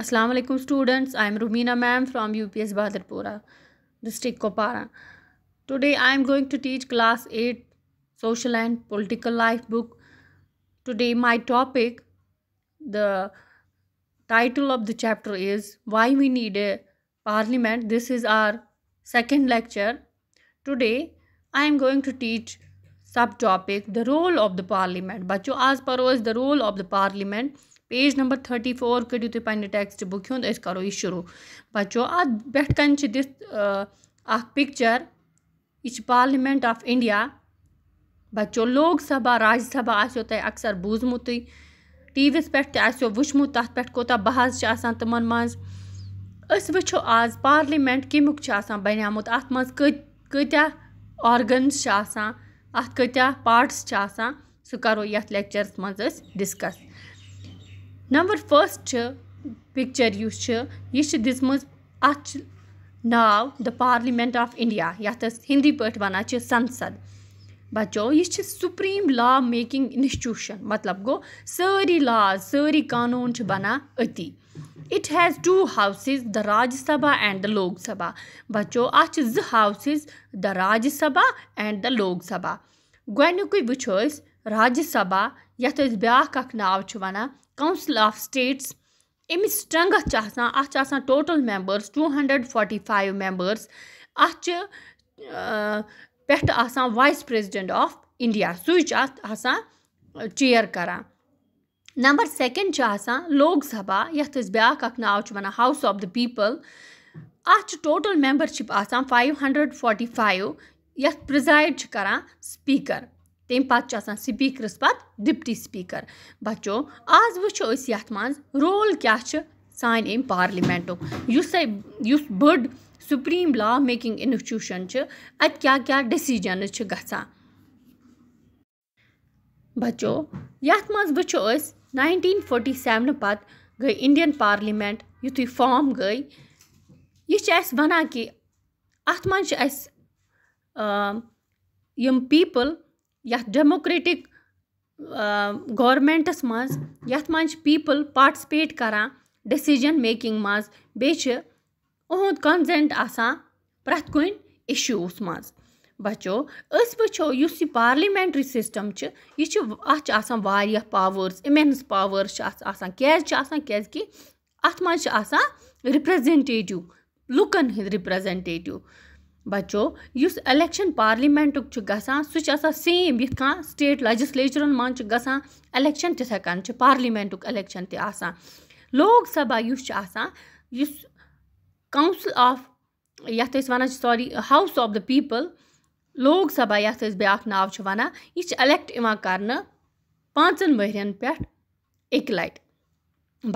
अस्सलाम alaikum students i am rumina ma'am from ups Bahadurpura district kopara today i am going to teach class 8 social and political life book today my topic the title of the chapter is why we need a parliament this is our second lecture today i am going to teach subtopic the role of the parliament But आज पढ़ो is the role of the parliament page number thirty four करू तुम पे text book हूँ करो यह शुरू बचो अत पेट कन दिक्चर यह पार्लमेंट आफ इंडिया बचो लोक सभा राज्य सभा आसो तुम अक्सर बूजमुत टी वस पे आसो वो तथा पे कूत बहस तम मो आज पार्लमेंट कमुकान बनमुत अत मज कह अत कह पार्टस सो करो ये लैक्चरस मज डकस نمبر فٔسٹ چھِ پِکچَر یُس چھِ یہِ چھِ دِژمٕژ اَتھ چھِ ناو دَ پارلِمٮ۪نٛٹ آف اِنڈیا یَتھ أسۍ ہِندی پٲٹھۍ وَنان چھِ سَنسد بَچو یہِ چھِ سُپریٖم لا میکِنٛگ اِنسٹیوٗشَن مطلب گوٚو سٲری لاز سٲری قانوٗن چھِ بَنان أتی it has two houses the Rajya Sabha and the Lok Sabha بَچو اَتھ چھِ زٕ houses the Rajya Sabha and the Lok Sabha گۄڈنیُکُے وٕچھو أسۍ راجہِ سبھا یَتھ أسۍ بیٛاکھ اَکھ ناو چھِ وَنان کونسِل آف سِٹیٹٕس اَمِچ سٕٹرٛنٛگٕتھ چھِ آسان اَتھ چھِ آسان total members two hundred forty five members اَتھ چھِ پٮ۪ٹھٕ آسان وایِس پرٛٮ۪زِڈٮ۪نٛٹ آف اِنڈیا سُے چھُ اَتھ آسان چِیَر کَران نمبر سٮ۪کٮ۪نٛڈ چھِ آسان لوک سبھا یَتھ أسۍ بیٛاکھ اَکھ ناو چھِ وَنان ہاوُس آف دَ پیٖپٕل اَتھ چھِ ٹوٹَل مٮ۪مبَرشِپ آسان فایِو ہنٛڈرنٛڈ فوٚٹی فایِو یَتھ پِرٛزایڈ چھِ کَران سٕپیٖکَر तمہِ پَتہٕ چھُ آسان سُپیٖکرَس پَتہٕ ڈِپٹی سُپیٖکَر بَچو آز وٕچھو أسۍ یَتھ منٛز رول کیٛاہ چھُ سانہِ امہِ پارلِمٮ۪نٛٹُک یُسَے یُس بٔڑ سُپریٖم لا میکِنٛگ اِنسٹیوٗشَن چھِ اَتہِ کیٛاہ کیٛاہ ڈیٚسِجَنٕز چھِ گژھان بَچو یَتھ منٛز وٕچھو أسۍ ناینٹیٖن فوٹی سٮ۪ونہٕ پَتہٕ گٔے اِنڈیَن پارلِمٮ۪نٛٹ یُتھُے فام گٔے یہِ چھِ اَسہِ وَنان کہِ اَتھ منٛز چھِ اَسہِ یِم پیٖپٕل یَتھ ڈیموکریٹِک گورمٮ۪نٛٹَس منٛز یَتھ منٛز چھِ پیٖپٕل پاٹسِپیٹ کَران ڈٮ۪سِجَن میکِنٛگ منٛز بیٚیہِ چھِ یِہُنٛد کَنزٮ۪نٛٹ آسان پرٛٮ۪تھ کُنہِ اِشوٗوَس منٛز بَچو أسۍ وٕچھو یُس یہِ پارلِمٮ۪نٛٹرٛی سِسٹَم چھِ یہِ چھِ اَتھ چھِ آسان واریاہ پاوٲرٕس اِمٮ۪نٕس پاوٲرٕس چھِ اَتھ آسان کیٛازِ چھِ آسان کیٛازِکہِ اَتھ منٛز چھِ آسان رِپرٛٮ۪زٮ۪نٹیٹِو لُکَن ہٕنٛدۍ رِپرٛٮ۪زٮ۪نٹیٹِو बचो इस इलेक्शन पार्लिमेंट गसान सेम यथ कह स्टेट लजिस्लेचरन मन गसान तथे कन पार्लिमेंट इलेक्शन तसान लोक सभा युस काउंसिल ऑफ ये one sorry house of the people Lok Sabha ये ब्या नाव वन यह इलेक्ट कर पांचन वर्न पे एक लट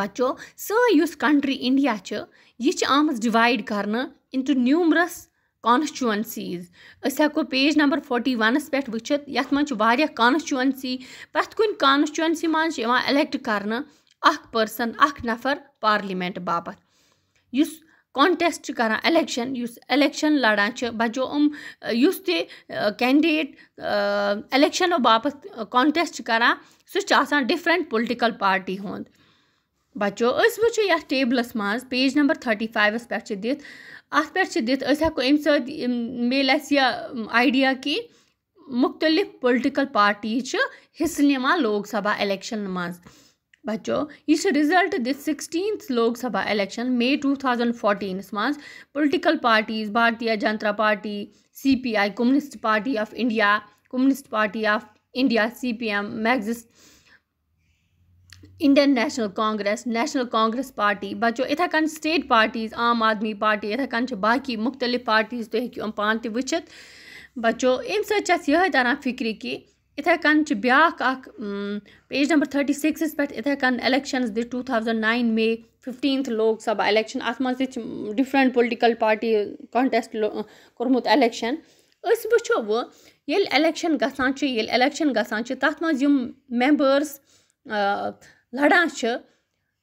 बचो सी कंट्री इंडिया यह आम डिवाइड कर इंटू न्यूमरस کانسچُوَنسیٖز أسۍ ہٮ۪کو پیج نمبر فوٹی وَنَس پٮ۪ٹھ وٕچھِتھ یَتھ منٛز چھُ واریاہ کانسچُوَنسی پرٛٮ۪تھ کُنہِ کانسچُوَنسی منٛز چھِ یِوان اٮ۪لٮ۪کٹ کرنہٕ اَکھ پٔرسَن اَکھ نفر پارلِمٮ۪نٛٹ باپتھ یُس کانٹٮ۪سٹ چھِ کران اٮ۪لٮ۪کشَن یُس اٮ۪لٮ۪کشَن لَڑان چھِ بَچو یِم یُس تہِ کٮ۪نڈِڈیٹ اٮ۪لٮ۪کشَنو باپتھ کانٹٮ۪سٹ چھِ کران سُہ چھُ آسان ڈِفرَنٛٹ پُلٹِکَل پارٹی ہُنٛد بَچو أسۍ وٕچھو یَتھ ٹیبلَس منٛز پیج نمبر تھٔٹی فایِوَس پٮ۪ٹھ چھِ دِتھ اَتھ پٮ۪ٹھ چھِ دِتھ أسۍ ہٮ۪کو اَمہِ سۭتۍ مِلہِ اَسہِ یہِ آیڈیا کہِ مُختلِف پُلٹِکَل پارٹیٖز چھِ حِصہٕ نِوان لوک سبھا اٮ۪لٮ۪کشَن منٛز بَچو یہِ چھِ رِزَلٹ دِتھ sixteenth Lok Sabha election May two thousand فوٹیٖنَس منٛز political parties Bharatiya Janata party C P I communist party of India communist party of India C P M Marxist Indian national Congress national Congress party बचो इथे स्टेट पार्टीज आम आदमी पार्टी इथे कन बाकी मुख्तलि पार्टीज तुम तो हूँ अम पान तुचित बचो अम सह तरह फिक्र कि इथे ब्या पेज नंबर थर्टी सिक्स पे इथे कन election the two thousand nine मे फिफ्टींथ लोकसभा इलेक्शन अत मे डिफरेंट पोलटिकल पार्टी कॉन्टेस्ट कोर्मुत इलेक्शन वो ये इलेक्शन गसान ये इलेक्शन गसान तथ मज لَڑان چھِ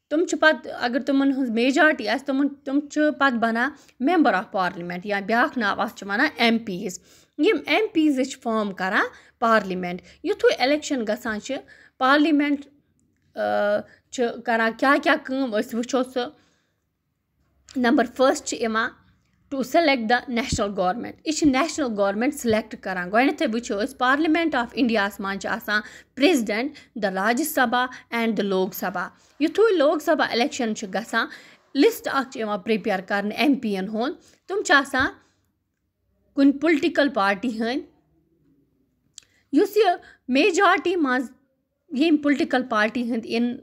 تِم چھِ پَتہٕ اگر تِمَن ہٕنٛز میجارٹی آسہِ تِمَن تِم چھِ پَتہٕ بَنان مٮ۪مبَر آف پارلِمٮ۪نٛٹ یا بیٛاکھ ناو اَتھ چھِ وَنان اٮ۪م پیٖز یِم اٮ۪م پیٖزٕ چھِ فام کَران پارلِمٮ۪نٛٹ یُتھُے اٮ۪لٮ۪کشَن گژھان چھِ پارلِمٮ۪نٛٹ چھِ کَران کیٛاہ کیٛاہ کٲم أسۍ وٕچھو سُہ نمبر فٔسٹ چھِ یِوان to select the national government यह नेशनल गवर्मेंट सिलेक्ट करा गो वो पार्लियामेंट ऑफ इंडिया मं president the Rajya Sabha and the लोक सभा युथु लोक सभा इलेक्शन ग लिस्ट प्रिपेयर कर एम पी यन हूँ तुम कुन पुलटिकल पार्टी हंद मेजॉरटी मज ये पुलटिकल पार्टी हंद इन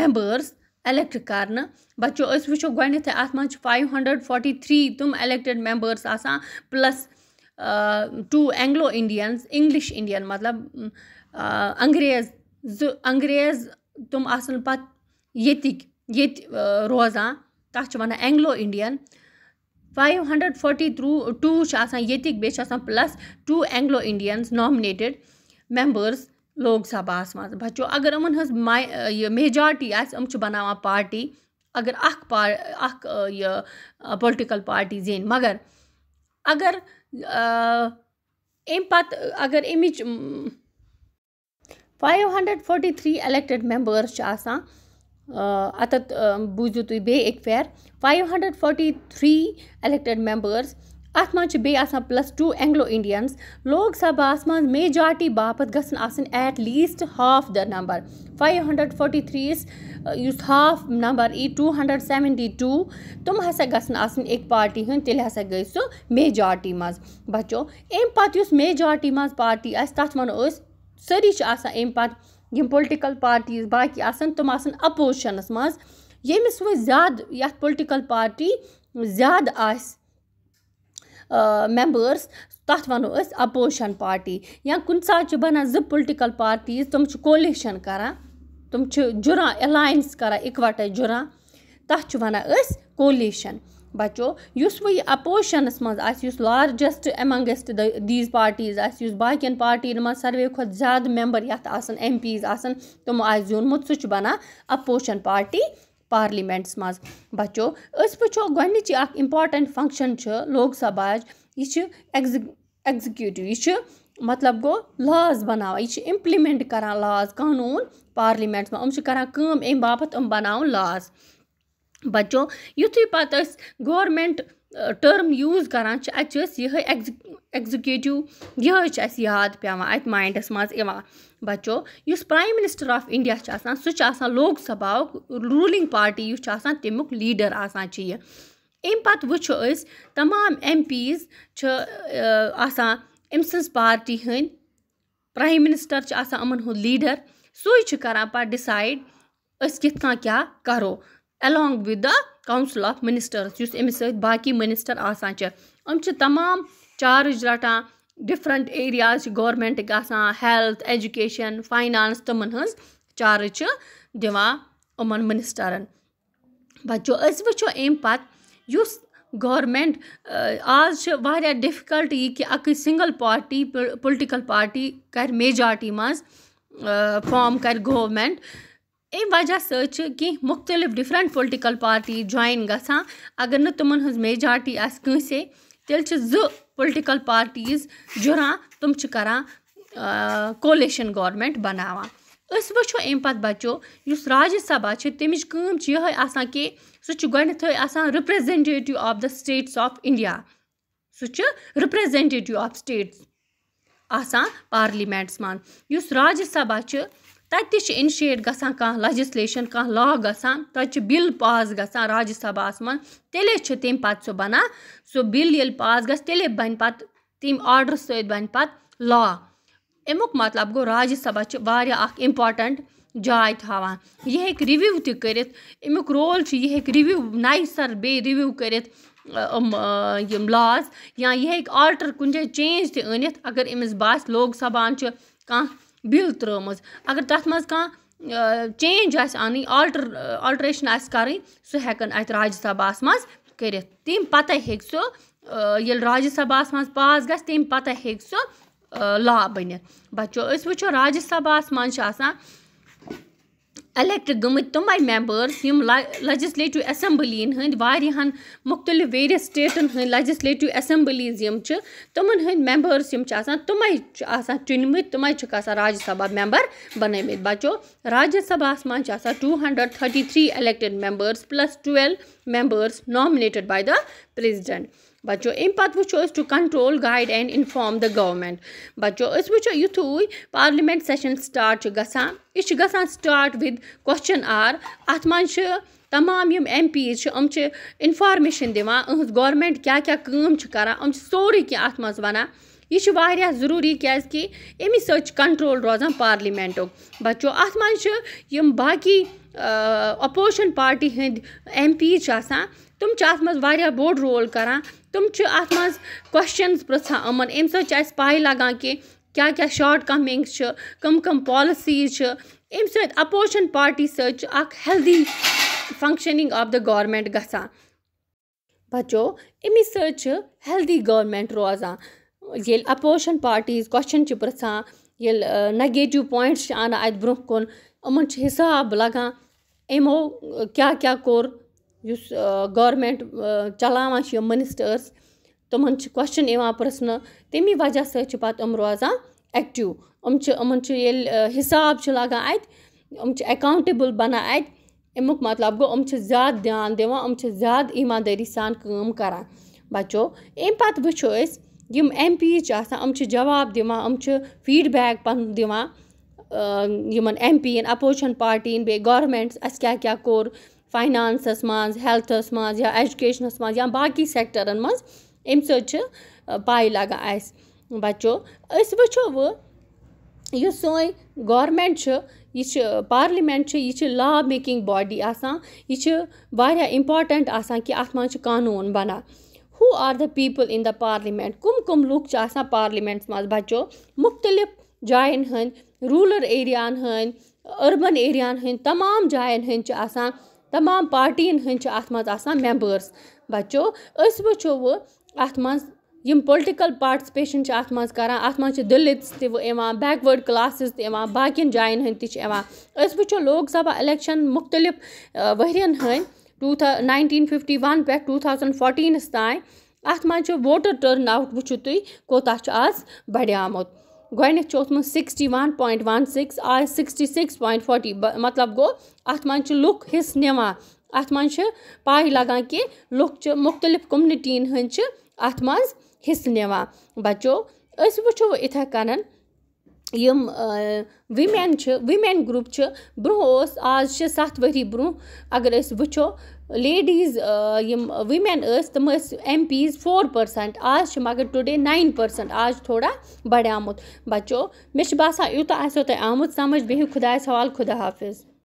मेम्बर्स الیکٹ کرنہٕ بچو أسۍ وٕچھو گۄڈٕنٮ۪تھٕے اَتھ منٛز چھِ فایِو ہنٛڈرنٛڈ فوٹی تھرٛی تِم الیکٹِڈ مٮ۪مبٲرٕس آسان plus two Anglo Indians English Indian مطلب انٛگریز زٕ انٛگریز تِم آسَن پَتہٕ ییٚتِکۍ ییٚتہِ روزان تَتھ چھِ وَنان Anglo Indian five hundred forty three two چھِ آسان ییٚتِکۍ بیٚیہِ چھِ آسان پٕلَس ٹوٗ اینٛگلو اِنڈیَنٕز نامنیٹِڈ مٮ۪مبٲرٕس لوک سبھاہَس منٛز بَچو اگر یِمَن ہٕنٛز ماے یہِ میجارٹی آسہِ یِم چھِ بَناوان پارٹی اگر اَکھ پا اَکھ یہِ پُلٹِکَل پارٹی زینہِ مگر اگر امہِ پَتہٕ اگر امِچ five hundred forty three elected members چھِ آسان اَتٮ۪تھ بوٗزِو تُہۍ بیٚیہِ اَکہِ پھیرٕ five hundred forty three elected members अत मे plus two Anglo Indians Lok Sabha मं मेजार्टी बाप ग at least half the number five hundred forty थ्रीस हाफ नंबर ई टू हंड्रेड सेवेंटी टू तुम हा गन एक पार्टी हूँ तेल हसा गई सो मेजार्टी मज बचो अम पे मेजार्टी मज पार्टी आत वो सारी अम पे पोलटिकल पार्टीज बाकी आम अपोजिशनस मज यमिस वो ज्यादा ये पोलटिकल पार्टी ज्यादा مٮ۪مبٲرٕس تَتھ وَنو أسۍ اَپوزِشَن پارٹی یا کُنہِ ساتہٕ چھِ بَنان زٕ پُلٹِکَل پارٹیٖز تِم چھِ کولیشَن کَران تِم چھِ جُران اٮ۪لاینٕس کَران اِکوَٹَے جُران تَتھ چھِ وَنان أسۍ کولیشَن بَچو یُس وۄنۍ یہِ اَپوزِشَنَس منٛز آسہِ یُس لارجَسٹ اٮ۪منٛگسٹ دیٖز پارٹیٖز آسہِ یُس باقیَن پارٹیَن منٛز ساروِیو کھۄتہٕ زیادٕ مٮ۪مبَر یَتھ آسَن اٮ۪م پیٖز آسَن تِمو آسہِ زیوٗنمُت سُہ چھُ بَنان اَپوزِشَن پارٹی پارلِمٮ۪نٛٹَس منٛز بَچو أسۍ وٕچھو گۄڈنِچی اَکھ اِمپاٹَنٛٹ فنٛگشَن چھِ لوک سبھاج یہِ چھِ ایٚگزِ ایٚگزِکیوٗٹِو یہِ چھِ مطلب گوٚو لاز بَناوان یہِ چھِ اِمپلِمٮ۪نٛٹ کَران لاز قانوٗن پارلِمٮ۪نٛٹَس منٛز یِم چھِ کَران کٲم امہِ باپَتھ یِم بَناوُن لاز بَچو یُتھُے پَتہٕ أسۍ گورمٮ۪نٛٹ ٹٔرٕم یوٗز کَران چھِ اَتہِ چھِ أسۍ یِہوٚے ایٚگزِ ایٚگزِکیٹِو یِہوٚے چھِ اَسہِ یاد پٮ۪وان اَتہِ ماینٛڈَس منٛز یِوان بَچو یُس پرٛایِم مِنِسٹَر آف اِنڈیا چھُ آسان سُہ چھُ آسان لوک سبھاہُک روٗلِنٛگ پارٹی یُس چھُ آسان تَمیُک لیٖڈَر آسان چھِ یہِ اَمہِ پَتہٕ وٕچھو أسۍ تَمام اٮ۪م پیٖز چھِ آسان أمۍ سٕنٛز پارٹی ہٕنٛدۍ پرٛایِم مِنِسٹَر چھِ آسان یِمَن ہُنٛد لیٖڈَر سُے چھُ کَران پَتہٕ ڈِسایڈ أسۍ کِتھ کٔنۍ کیٛاہ کَرو along with the council of ministers یُس أمِس سۭتۍ باقٕے مِنِسٹَر آسان چھِ یِم چھِ تَمام چارٕج رَٹان ڈِفرَنٛٹ ایریاز چھِ گورمٮ۪نٛٹ گژھان ہٮ۪لٕتھ اٮ۪جُکیشَن فاینانٕس تِمَن ہٕنٛز چارٕج چھِ دِوان یِمَن مِنِسٹَرَن بَچو أسۍ وٕچھو اَمہِ پَتہٕ یُس گورمٮ۪نٛٹ آز چھِ واریاہ ڈِفکَلٹ یہِ کہِ اَکٕے سِنٛگٕل پارٹی پُلٹِکَل پارٹی کَرِ میجارٹی منٛز فام کَرِ گورمٮ۪نٛٹ اَمہِ وجہ سۭتۍ چھِ کینٛہہ مختلف ڈِفرَنٛٹ پُلٹِکَل پارٹی جویِن گژھان اگر نہٕ تِمَن ہٕنٛز میجارٹی آسہِ کٲنٛسے तेल पॉलिटिकल पार्टीज जुड़ा तुम करा कोलेशन गवर्नमेंट बनावा अस वो अम पचो इस राज्यसभा तमिच कम आसान कि सह आसान representative of the states of India सह रिप्रेजेंटेटिव आफ स्टेट्स आसान पार्लिमेंट्स मान राज्यसभा تَتہِ تہِ چھِ اِنشیٹ گژھان کانٛہہ لیجِسلیشَن کانٛہہ لا گژھان تَتہِ چھِ بِل پاس گژھان راجیہ سبھاہَس منٛز تیٚلے چھِ تمہِ پَتہٕ سُہ بَنان سُہ بِل ییٚلہِ پاس گژھِ تیٚلے بَنہِ پَتہٕ تمہِ آرڈرٕ سۭتۍ بَنہِ پَتہٕ لا اَمیُک مطلب گوٚو راجیہ سبھا چھِ واریاہ اَکھ اِمپاٹَنٛٹ جاے تھاوان یہِ ہیٚکہِ رِوِو تہِ کٔرِتھ اَمیُک رول چھُ یہِ ہیٚکہِ رِوِو نَیہِ سَر بیٚیہِ رِوِو کٔرِتھ یِم یِم لاز یا یہِ ہیٚکہِ آلٹَر کُنہِ جایہِ چینٛج تہِ أنِتھ اگر أمِس باسہِ لوک سبھان چھِ کانٛہہ بِل ترٲمٕژ اگر تَتھ منٛز کانٛہہ چینٛج آسہِ اَنٕنۍ آلٹر آلٹرٛیشَن آسہِ کَرٕنۍ سُہ ہٮ۪کَن اَتہِ راجیہ سبھاہَس منٛز کٔرِتھ تمہِ پَتَے ہیٚکہِ سُہ ییٚلہِ راجیہ سبھاہَس منٛز پاس گژھِ تمہِ پَتَے ہیٚکہِ سُہ لا بٔنِتھ بَچو أسۍ وٕچھو راجیہ سبھاہَس منٛز چھِ آسان الیکٹ گٔمٕتۍ تِمَے مٮ۪مبٲرٕس یِم لیجِسلیٹِو اٮ۪سَمبٕلیَن ہٕنٛدۍ واریاہَن مُختلِف ویریَس سِٹیٹَن ہٕنٛدۍ لیجِسلیٹِو اٮ۪سَمبٕلیٖز یِم چھِ تِمَن ہٕنٛدۍ مٮ۪مبٲرٕس یِم چھِ آسان تِمَے چھِ آسان چُنۍمٕتۍ تِمَے چھِکھ آسان راجیہ سبھا مٮ۪مبَر بَنٲومٕتۍ بَچو راجیہ سبھاہَس منٛز چھِ آسان ٹوٗ ہنٛڈرَڈ تھٔٹی three elected members plus twelve members nominated by the president बचो अम पत् वो to control guide and inform the government बचो वो यु पार्लिमेंट सेशन स्टार्ट गान यह स्टार्ट विद क्वेश्चन आर अत मे तमाम यम एम पीज हम इन्फार्मेशन दिवान अहज गवर्मेंट क्या क्या काम करान सोरे कह अत मे यह जरूरी क्या कि अमी कंट्रोल रोजान पार्लिमेंट बचो अत मे बाकी अपोजिशन पार्टी हम एम पीज تِم چھِ اَتھ منٛز واریاہ بوٚڑ رول کَران تِم چھِ اَتھ منٛز کوسچنٕز پِرٛژھان یِمَن اَمہِ سۭتۍ چھِ اَسہِ پَے لَگان کہِ کیٛاہ کیٛاہ شاٹ کَمِنٛگٕس چھِ کَم کَم پالسیٖز چھِ اَمہِ سۭتۍ اَپوزِشَن پارٹی سۭتۍ چھِ اَکھ healthy functioning of the government گژھان بَچو اَمی سۭتۍ چھِ ہٮ۪لدی گورمٮ۪نٛٹ روزان ییٚلہِ اَپوزِشَن پارٹیٖز کوسچَن چھِ پِرٛژھان ییٚلہِ نَگیٹِو پویِنٛٹٕس چھِ اَنان اَتہِ برٛونٛہہ کُن یِمَن چھِ حِساب لَگان یِمو کیٛاہ کیٛاہ کوٚر یُس گورمٮ۪نٛٹ چَلاوان چھِ یِم مِنِسٹٲرٕس تِمَن چھِ کوسچَن یِوان پِرٛژھنہٕ تمی وجہ سۭتۍ چھِ پَتہٕ یِم روزان اٮ۪کٹِو یِم چھِ یِمَن چھِ ییٚلہِ حِساب چھِ لَگان اَتہِ یِم چھِ اٮ۪کاوُنٛٹیبٕل بَنان اَتہِ اَمیُک مطلب گوٚو یِم چھِ زیادٕ دھیان دِوان یِم چھِ زیادٕ ایٖماندٲری سان کٲم کَران بَچو امہِ پَتہٕ وٕچھو أسۍ یِم اٮ۪م پیٖز چھِ آسان یِم چھِ جواب دِوان یِم چھِ فیٖڈبیک پَنُن دِوان یِمَن اٮ۪م پی یَن اَپوزِشَن پاٹیٖیَن بیٚیہِ گورمٮ۪نٛٹَس اَسہِ کیٛاہ کیٛاہ کوٚر فاینانسَس منٛز ہٮ۪لتھَس منٛز یا اٮ۪جوکیشنَس منٛز یا باقٕے سٮ۪کٹَرَن منٛز اَمہِ سۭتۍ چھِ پَے لَگان اَسہِ بَچو أسۍ وٕچھو وٕ یُس سٲنۍ گورمٮ۪نٛٹ چھِ یہِ چھِ پارلِمٮ۪نٛٹ چھِ یہِ چھِ لا میکِنٛگ باڈی آسان یہِ چھِ واریاہ اِمپاٹَنٛٹ آسان کہِ اَتھ منٛز چھِ قانوٗن بَنان who are the people in the parliament کٕم کٕم لُکھ چھِ آسان پارلِمٮ۪نٛٹَس منٛز بَچو مُختلِف جایَن ہٕنٛدۍ روٗلَر ایریاہَن ہٕنٛدۍ أربَن ایریاہَن ہٕنٛدۍ تَمام جایَن ہٕنٛدۍ چھِ آسان तमाम पार्टी हंद आसान मेम्बर्स बचो अस वो अत म यम पोलटिकल पार्टिसपेशन अत मा अत मलित बैकवर्ड क्लासिस तकन जायन हंद लोक सभा इलेक्शन मुख्तल वर्यन टू थ नाइनटीन फिफ्टी वन पू थाउजेंड फोटीनस तम वोटर टर्न आउट वो तुम कोत आज बढ़ोत گۄڈٕنٮ۪تھ چھُ اوسمُت sixty one point one six as sixty six point forty مطلب گوٚو اَتھ منٛز چھِ لُکھ حِصہٕ نِوان اَتھ منٛز چھِ پاے لَگان کہِ لُکھ چھِ مُختلِف کوٚمنِٹیٖن ہٕنٛدۍ چھِ اَتھ منٛز حِصہٕ نِوان بَچو أسۍ وٕچھو وۄنۍ یِتھَے کَنَن یِم وِمٮ۪ن چھِ وِمٮ۪ن گرُپ چھِ برٛونٛہہ اوس آز چھِ سَتھ ؤری برٛونٛہہ اگر أسۍ وٕچھو لیڈیٖز یِم وُمٮ۪ن ٲسۍ تِم ٲسۍ اٮ۪م پیٖز فور پٔرسَنٛٹ آز چھِ مگر ٹُڈے نایِن پٔرسَنٛٹ آز چھِ تھوڑا بَڑیٛامُت بَچو مےٚ چھِ باسان یوٗتاہ آسیو تۄہہِ آمُت سَمٕجھ بِہِو خۄدایَس حوال خُدا حافِظ